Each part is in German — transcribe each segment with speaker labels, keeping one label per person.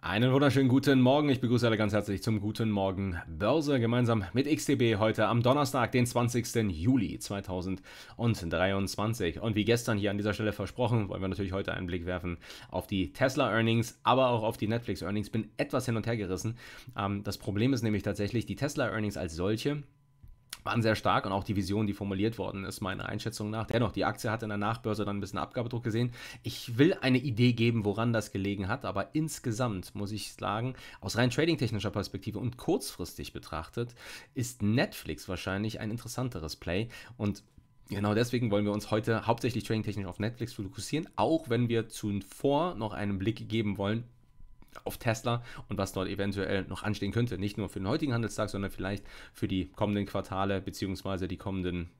Speaker 1: Einen wunderschönen guten Morgen. Ich begrüße alle ganz herzlich zum Guten Morgen Börse gemeinsam mit XTB heute am Donnerstag, den 20. Juli 2023. Und wie gestern hier an dieser Stelle versprochen, wollen wir natürlich heute einen Blick werfen auf die Tesla Earnings, aber auch auf die Netflix Earnings. Bin etwas hin und her gerissen. Ähm, das Problem ist nämlich tatsächlich, die Tesla Earnings als solche waren sehr stark und auch die Vision, die formuliert worden ist, meiner Einschätzung nach. Dennoch, die Aktie hat in der Nachbörse dann ein bisschen Abgabedruck gesehen. Ich will eine Idee geben, woran das gelegen hat, aber insgesamt muss ich sagen, aus rein trading-technischer Perspektive und kurzfristig betrachtet, ist Netflix wahrscheinlich ein interessanteres Play und Genau deswegen wollen wir uns heute hauptsächlich trading-technisch auf Netflix fokussieren, auch wenn wir zuvor noch einen Blick geben wollen auf Tesla und was dort eventuell noch anstehen könnte. Nicht nur für den heutigen Handelstag, sondern vielleicht für die kommenden Quartale bzw. die kommenden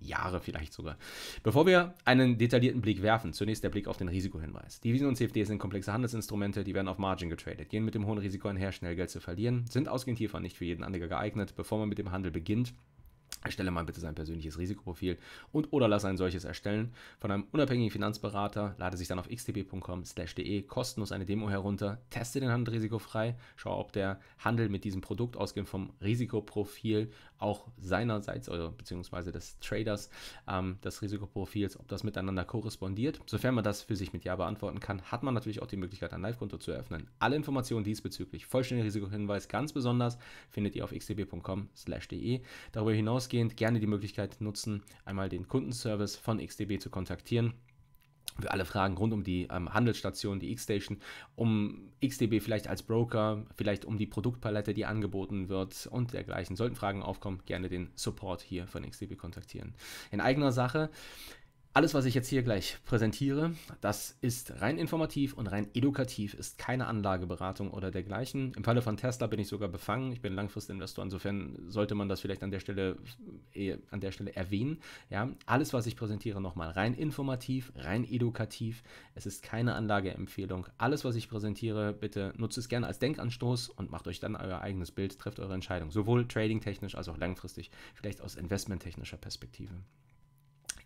Speaker 1: Jahre vielleicht sogar. Bevor wir einen detaillierten Blick werfen, zunächst der Blick auf den Risikohinweis. Devisen und CFD sind komplexe Handelsinstrumente, die werden auf Margin getradet, gehen mit dem hohen Risiko einher, schnell Geld zu verlieren, sind ausgehend hiervon nicht für jeden Anleger geeignet. Bevor man mit dem Handel beginnt, Erstelle mal bitte sein persönliches Risikoprofil und oder lass ein solches erstellen von einem unabhängigen Finanzberater. Lade sich dann auf xtb.com/de kostenlos eine Demo herunter, teste den Handel risikofrei, schau, ob der Handel mit diesem Produkt ausgehend vom Risikoprofil auch seinerseits oder also beziehungsweise des Traders ähm, des Risikoprofils, ob das miteinander korrespondiert. Sofern man das für sich mit Ja beantworten kann, hat man natürlich auch die Möglichkeit, ein Live-Konto zu eröffnen. Alle Informationen diesbezüglich, vollständiger Risikohinweis, ganz besonders findet ihr auf xtb.com/de. Darüber hinaus hinausgehend gerne die Möglichkeit nutzen, einmal den Kundenservice von XDB zu kontaktieren für alle Fragen rund um die ähm, Handelsstation, die X-Station, um XDB vielleicht als Broker, vielleicht um die Produktpalette, die angeboten wird und dergleichen. Sollten Fragen aufkommen, gerne den Support hier von XDB kontaktieren. In eigener Sache alles, was ich jetzt hier gleich präsentiere, das ist rein informativ und rein edukativ, ist keine Anlageberatung oder dergleichen. Im Falle von Tesla bin ich sogar befangen. Ich bin Langfristinvestor, insofern sollte man das vielleicht an der Stelle, äh, an der Stelle erwähnen. Ja, alles, was ich präsentiere, nochmal rein informativ, rein edukativ. Es ist keine Anlageempfehlung. Alles, was ich präsentiere, bitte nutzt es gerne als Denkanstoß und macht euch dann euer eigenes Bild, trefft eure Entscheidung, sowohl trading-technisch als auch langfristig, vielleicht aus investmenttechnischer Perspektive.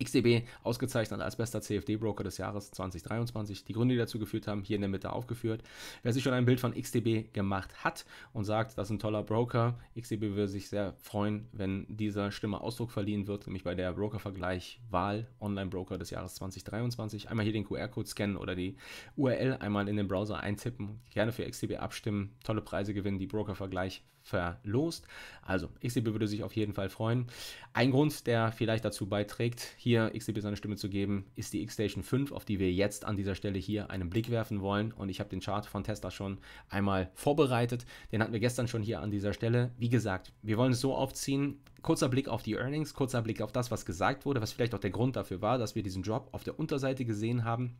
Speaker 1: XDB ausgezeichnet als bester CFD-Broker des Jahres 2023. Die Gründe, die dazu geführt haben, hier in der Mitte aufgeführt. Wer sich schon ein Bild von XDB gemacht hat und sagt, das ist ein toller Broker, XDB würde sich sehr freuen, wenn dieser Stimme Ausdruck verliehen wird, nämlich bei der Broker-Vergleich Wahl Online-Broker des Jahres 2023. Einmal hier den QR-Code scannen oder die URL einmal in den Browser eintippen, gerne für XDB abstimmen, tolle Preise gewinnen, die Broker-Vergleich verlost. Also, XCB würde sich auf jeden Fall freuen. Ein Grund, der vielleicht dazu beiträgt, hier XCB seine Stimme zu geben, ist die X-Station 5, auf die wir jetzt an dieser Stelle hier einen Blick werfen wollen. Und ich habe den Chart von Tesla schon einmal vorbereitet. Den hatten wir gestern schon hier an dieser Stelle. Wie gesagt, wir wollen es so aufziehen. Kurzer Blick auf die Earnings, kurzer Blick auf das, was gesagt wurde, was vielleicht auch der Grund dafür war, dass wir diesen Drop auf der Unterseite gesehen haben.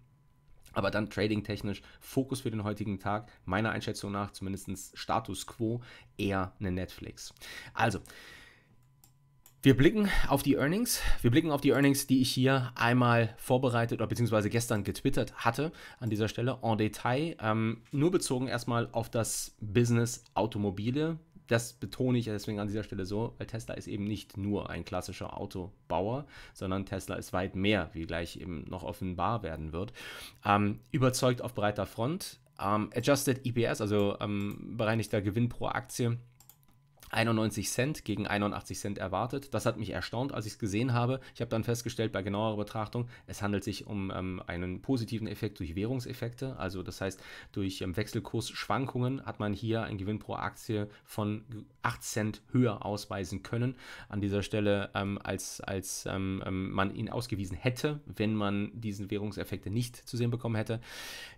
Speaker 1: Aber dann trading-technisch, Fokus für den heutigen Tag, meiner Einschätzung nach zumindest Status quo, eher eine Netflix. Also, wir blicken auf die Earnings. Wir blicken auf die Earnings, die ich hier einmal vorbereitet oder beziehungsweise gestern getwittert hatte an dieser Stelle en Detail. Ähm, nur bezogen erstmal auf das Business Automobile, das betone ich deswegen an dieser Stelle so, weil Tesla ist eben nicht nur ein klassischer Autobauer, sondern Tesla ist weit mehr, wie gleich eben noch offenbar werden wird. Ähm, überzeugt auf breiter Front. Ähm, adjusted EPS, also ähm, bereinigter Gewinn pro Aktie, 91 Cent gegen 81 Cent erwartet. Das hat mich erstaunt, als ich es gesehen habe. Ich habe dann festgestellt bei genauerer Betrachtung, es handelt sich um ähm, einen positiven Effekt durch Währungseffekte. Also das heißt, durch ähm, Wechselkursschwankungen hat man hier einen Gewinn pro Aktie von 8 Cent höher ausweisen können an dieser Stelle, ähm, als, als ähm, ähm, man ihn ausgewiesen hätte, wenn man diesen Währungseffekte nicht zu sehen bekommen hätte.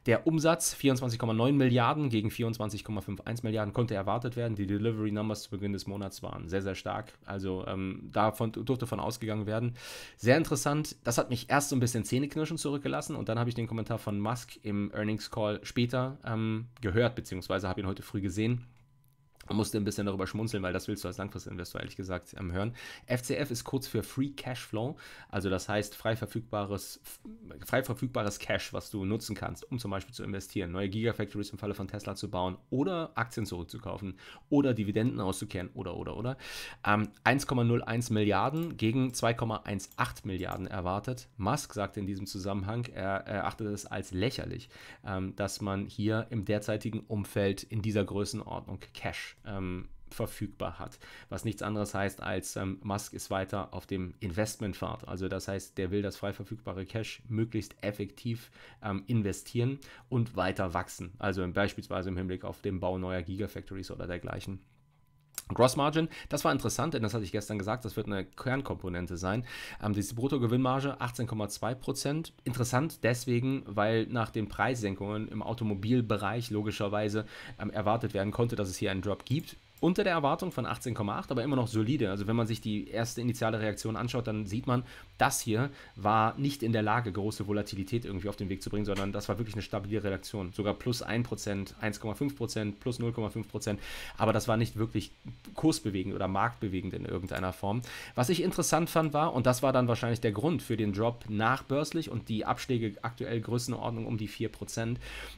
Speaker 1: Der Umsatz 24,9 Milliarden gegen 24,51 Milliarden konnte erwartet werden. Die Delivery Numbers zu Beginn Beginn des Monats waren. Sehr, sehr stark. Also ähm, davon durfte von ausgegangen werden. Sehr interessant. Das hat mich erst so ein bisschen Zähneknirschen zurückgelassen und dann habe ich den Kommentar von Musk im Earnings Call später ähm, gehört, beziehungsweise habe ihn heute früh gesehen. Man musste ein bisschen darüber schmunzeln, weil das willst du als Langfristinvestor ehrlich gesagt ähm, hören. FCF ist kurz für Free Cash Flow, also das heißt frei verfügbares, frei verfügbares Cash, was du nutzen kannst, um zum Beispiel zu investieren, neue Gigafactories im Falle von Tesla zu bauen oder Aktien zurückzukaufen oder Dividenden auszukehren oder oder oder. Ähm, 1,01 Milliarden gegen 2,18 Milliarden erwartet. Musk sagte in diesem Zusammenhang, er erachtet es als lächerlich, ähm, dass man hier im derzeitigen Umfeld in dieser Größenordnung Cash ähm, verfügbar hat. Was nichts anderes heißt, als ähm, Musk ist weiter auf dem Investmentpfad. Also das heißt, der will das frei verfügbare Cash möglichst effektiv ähm, investieren und weiter wachsen. Also beispielsweise im Hinblick auf den Bau neuer Gigafactories oder dergleichen. Gross Margin, das war interessant, denn das hatte ich gestern gesagt, das wird eine Kernkomponente sein. Ähm, diese Bruttogewinnmarge 18,2%. Interessant deswegen, weil nach den Preissenkungen im Automobilbereich logischerweise ähm, erwartet werden konnte, dass es hier einen Drop gibt unter der Erwartung von 18,8, aber immer noch solide. Also wenn man sich die erste initiale Reaktion anschaut, dann sieht man, das hier war nicht in der Lage, große Volatilität irgendwie auf den Weg zu bringen, sondern das war wirklich eine stabile Reaktion. Sogar plus 1%, 1,5%, plus 0,5%. Aber das war nicht wirklich kursbewegend oder marktbewegend in irgendeiner Form. Was ich interessant fand war, und das war dann wahrscheinlich der Grund für den Drop nachbörslich und die Abschläge aktuell Größenordnung um die 4%,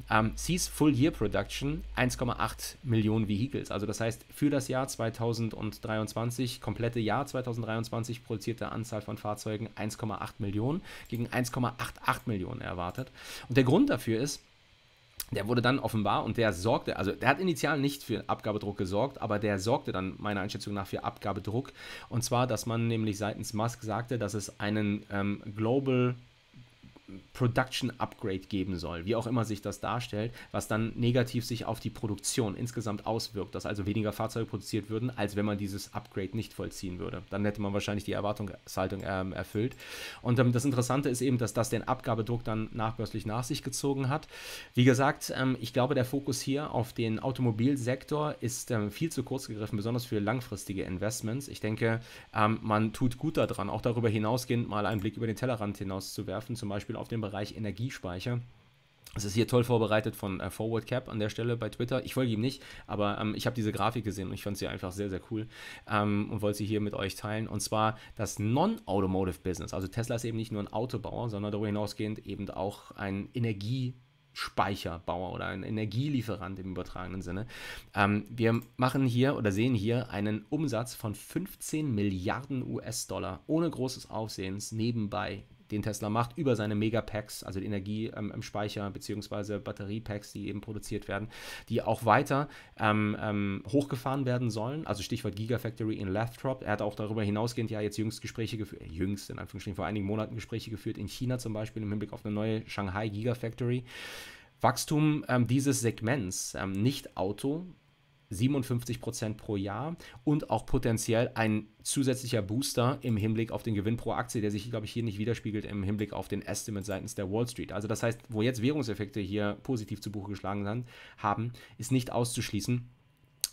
Speaker 1: ähm, Seas Full Year Production 1,8 Millionen Vehicles. Also das heißt für das Jahr 2023, komplette Jahr 2023 produzierte Anzahl von Fahrzeugen 1,8 Millionen gegen 1,88 Millionen erwartet. Und der Grund dafür ist, der wurde dann offenbar und der sorgte, also der hat initial nicht für Abgabedruck gesorgt, aber der sorgte dann meiner Einschätzung nach für Abgabedruck. Und zwar, dass man nämlich seitens Musk sagte, dass es einen ähm, Global Production Upgrade geben soll, wie auch immer sich das darstellt, was dann negativ sich auf die Produktion insgesamt auswirkt, dass also weniger Fahrzeuge produziert würden, als wenn man dieses Upgrade nicht vollziehen würde. Dann hätte man wahrscheinlich die Erwartungshaltung ähm, erfüllt. Und ähm, das Interessante ist eben, dass das den Abgabedruck dann nachbörslich nach sich gezogen hat. Wie gesagt, ähm, ich glaube, der Fokus hier auf den Automobilsektor ist ähm, viel zu kurz gegriffen, besonders für langfristige Investments. Ich denke, ähm, man tut gut daran, auch darüber hinausgehend mal einen Blick über den Tellerrand hinaus zu werfen, zum Beispiel auf den Bereich Energiespeicher. Es ist hier toll vorbereitet von äh, Cap an der Stelle bei Twitter. Ich folge ihm nicht, aber ähm, ich habe diese Grafik gesehen und ich fand sie einfach sehr, sehr cool ähm, und wollte sie hier mit euch teilen. Und zwar das Non-Automotive Business. Also Tesla ist eben nicht nur ein Autobauer, sondern darüber hinausgehend eben auch ein Energie- Speicherbauer oder ein Energielieferant im übertragenen Sinne. Ähm, wir machen hier oder sehen hier einen Umsatz von 15 Milliarden US-Dollar ohne großes Aufsehens nebenbei den Tesla macht, über seine Megapacks, also die Energie ähm, im Speicher bzw. Batteriepacks, die eben produziert werden, die auch weiter ähm, ähm, hochgefahren werden sollen. Also Stichwort Gigafactory in Lathrop. Er hat auch darüber hinausgehend ja jetzt jüngst Gespräche geführt, äh, jüngst in Anführungsstrichen vor einigen Monaten Gespräche geführt in China zum Beispiel im Hinblick auf eine neue Shanghai Gigafactory. Wachstum ähm, dieses Segments, ähm, nicht Auto, 57 Prozent pro Jahr und auch potenziell ein zusätzlicher Booster im Hinblick auf den Gewinn pro Aktie, der sich, glaube ich, hier nicht widerspiegelt im Hinblick auf den Estimate seitens der Wall Street. Also das heißt, wo jetzt Währungseffekte hier positiv zu Buche geschlagen haben, ist nicht auszuschließen,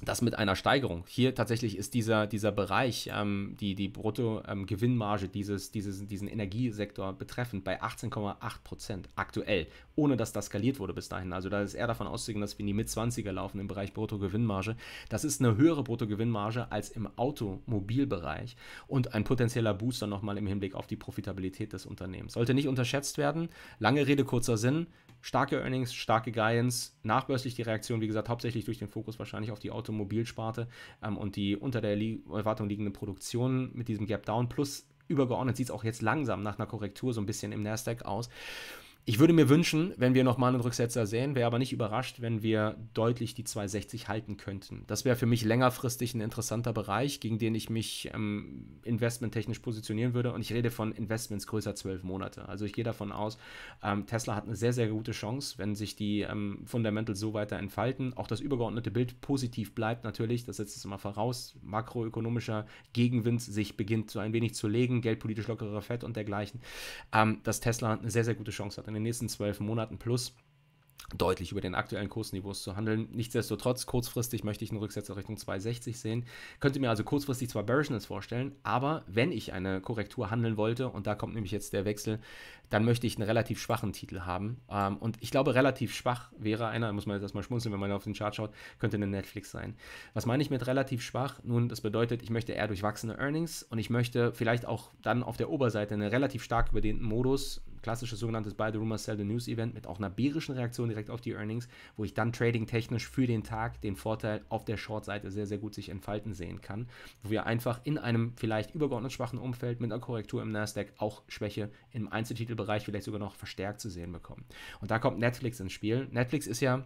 Speaker 1: das mit einer Steigerung. Hier tatsächlich ist dieser, dieser Bereich, ähm, die, die Bruttogewinnmarge ähm, dieses, dieses, diesen Energiesektor betreffend bei 18,8 Prozent aktuell, ohne dass das skaliert wurde bis dahin. Also da ist eher davon auszugehen, dass wir in die Mit-20er laufen im Bereich Bruttogewinnmarge. Das ist eine höhere Bruttogewinnmarge als im Automobilbereich und ein potenzieller Booster nochmal im Hinblick auf die Profitabilität des Unternehmens. Sollte nicht unterschätzt werden. Lange Rede, kurzer Sinn starke Earnings, starke Guidance, nachbörslich die Reaktion, wie gesagt, hauptsächlich durch den Fokus wahrscheinlich auf die Automobilsparte ähm, und die unter der Lie Erwartung liegende Produktion mit diesem Gap Down plus übergeordnet sieht es auch jetzt langsam nach einer Korrektur so ein bisschen im Nasdaq aus. Ich würde mir wünschen, wenn wir nochmal einen Rücksetzer sehen, wäre aber nicht überrascht, wenn wir deutlich die 260 halten könnten. Das wäre für mich längerfristig ein interessanter Bereich, gegen den ich mich ähm, investmenttechnisch positionieren würde. Und ich rede von Investments größer zwölf Monate. Also ich gehe davon aus, ähm, Tesla hat eine sehr, sehr gute Chance, wenn sich die ähm, Fundamentals so weiter entfalten. Auch das übergeordnete Bild positiv bleibt natürlich, das setzt es immer voraus. Makroökonomischer Gegenwind sich beginnt so ein wenig zu legen, geldpolitisch lockerer Fett und dergleichen. Ähm, dass Tesla eine sehr, sehr gute Chance hat in den nächsten zwölf Monaten plus deutlich über den aktuellen Kursniveaus zu handeln. Nichtsdestotrotz, kurzfristig möchte ich einen Rücksetzer Richtung 260 sehen. Könnte mir also kurzfristig zwar Bearishness vorstellen, aber wenn ich eine Korrektur handeln wollte, und da kommt nämlich jetzt der Wechsel, dann möchte ich einen relativ schwachen Titel haben. Ähm, und ich glaube, relativ schwach wäre einer, muss man jetzt erstmal schmunzeln, wenn man auf den Chart schaut, könnte eine Netflix sein. Was meine ich mit relativ schwach? Nun, das bedeutet, ich möchte eher durchwachsene Earnings und ich möchte vielleicht auch dann auf der Oberseite einen relativ stark überdehnten Modus klassisches sogenanntes Buy the Rumor, Sell the News Event mit auch einer bärischen Reaktion direkt auf die Earnings, wo ich dann trading-technisch für den Tag den Vorteil auf der Short-Seite sehr, sehr gut sich entfalten sehen kann, wo wir einfach in einem vielleicht übergeordnet schwachen Umfeld mit einer Korrektur im Nasdaq auch Schwäche im Einzeltitelbereich vielleicht sogar noch verstärkt zu sehen bekommen. Und da kommt Netflix ins Spiel. Netflix ist ja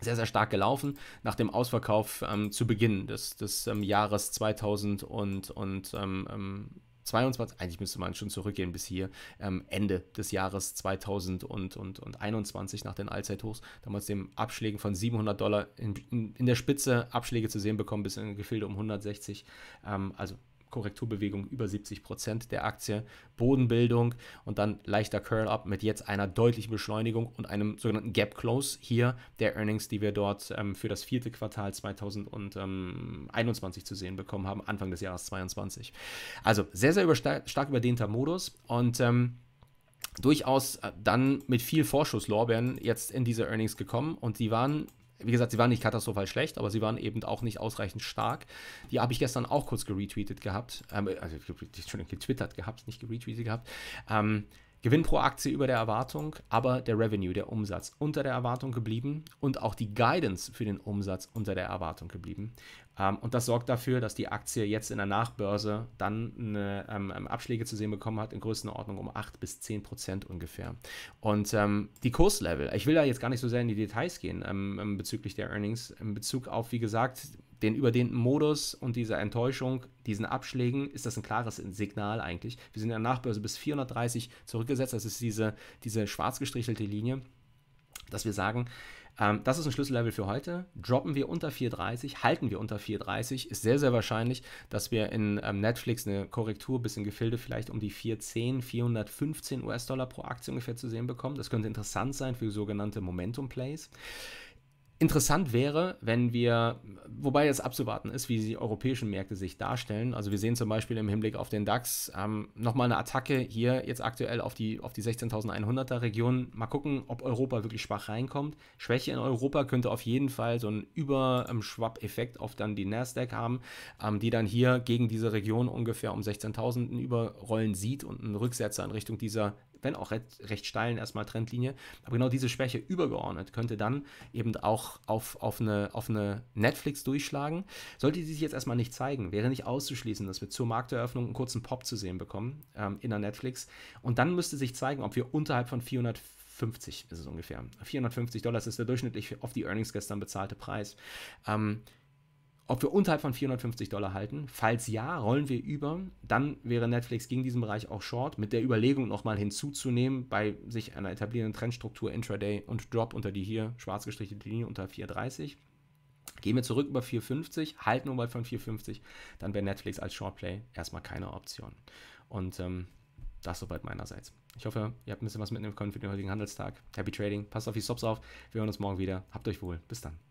Speaker 1: sehr, sehr stark gelaufen nach dem Ausverkauf ähm, zu Beginn des, des ähm, Jahres 2000 und, und ähm, ähm 22, eigentlich müsste man schon zurückgehen bis hier, ähm, Ende des Jahres 2021 nach den Allzeithochs, damals den Abschlägen von 700 Dollar in, in, in der Spitze Abschläge zu sehen bekommen, bis in Gefilde um 160. Ähm, also Korrekturbewegung über 70 Prozent der Aktie, Bodenbildung und dann leichter Curl-Up mit jetzt einer deutlichen Beschleunigung und einem sogenannten Gap-Close hier der Earnings, die wir dort ähm, für das vierte Quartal 2021 zu sehen bekommen haben, Anfang des Jahres 2022. Also sehr, sehr stark überdehnter Modus und ähm, durchaus äh, dann mit viel Vorschusslorbeeren jetzt in diese Earnings gekommen und die waren wie gesagt, sie waren nicht katastrophal schlecht, aber sie waren eben auch nicht ausreichend stark. Die habe ich gestern auch kurz geretweetet gehabt, ähm, also Entschuldigung, getwittert gehabt, nicht geretweetet gehabt. Ähm, Gewinn pro Aktie über der Erwartung, aber der Revenue, der Umsatz, unter der Erwartung geblieben und auch die Guidance für den Umsatz unter der Erwartung geblieben. Ähm, und das sorgt dafür, dass die Aktie jetzt in der Nachbörse dann eine, ähm, ähm Abschläge zu sehen bekommen hat, in Größenordnung um 8 bis 10 Prozent ungefähr. Und ähm, die Kurslevel, ich will da jetzt gar nicht so sehr in die Details gehen ähm, ähm bezüglich der Earnings, in Bezug auf, wie gesagt, den überdehnten Modus und dieser Enttäuschung, diesen Abschlägen, ist das ein klares Signal eigentlich. Wir sind in der Nachbörse bis 430 zurückgesetzt, das ist diese, diese schwarz gestrichelte Linie dass wir sagen, ähm, das ist ein Schlüssellevel für heute. Droppen wir unter 4,30, halten wir unter 4,30, ist sehr, sehr wahrscheinlich, dass wir in ähm, Netflix eine Korrektur bis in Gefilde vielleicht um die 410, 415 US-Dollar pro Aktie ungefähr zu sehen bekommen. Das könnte interessant sein für sogenannte Momentum-Plays. Interessant wäre, wenn wir, wobei jetzt abzuwarten ist, wie die europäischen Märkte sich darstellen. Also wir sehen zum Beispiel im Hinblick auf den DAX ähm, nochmal eine Attacke hier jetzt aktuell auf die, auf die 16.100er Region. Mal gucken, ob Europa wirklich schwach reinkommt. Schwäche in Europa könnte auf jeden Fall so einen Überschwapp-Effekt auf dann die Nasdaq haben, ähm, die dann hier gegen diese Region ungefähr um 16.000 überrollen sieht und einen Rücksetzer in Richtung dieser wenn auch recht, recht steilen erstmal Trendlinie. Aber genau diese Schwäche übergeordnet könnte dann eben auch auf, auf, eine, auf eine Netflix durchschlagen. Sollte sie sich jetzt erstmal nicht zeigen, wäre nicht auszuschließen, dass wir zur Markteröffnung einen kurzen Pop zu sehen bekommen ähm, in der Netflix. Und dann müsste sich zeigen, ob wir unterhalb von 400 ist es ungefähr. 450 Dollar ist der durchschnittlich auf die Earnings gestern bezahlte Preis. Ähm, ob wir unterhalb von 450 Dollar halten. Falls ja, rollen wir über. Dann wäre Netflix gegen diesen Bereich auch short, mit der Überlegung nochmal hinzuzunehmen, bei sich einer etablierenden Trendstruktur Intraday und Drop unter die hier schwarz gestrichelte Linie unter 430. Gehen wir zurück über 450, halten oberhalb von 450, dann wäre Netflix als Shortplay erstmal keine Option. Und ähm, das soweit meinerseits. Ich hoffe, ihr habt ein bisschen was mitnehmen können für den heutigen Handelstag. Happy Trading, passt auf die Stops auf. Wir hören uns morgen wieder. Habt euch wohl. Bis dann.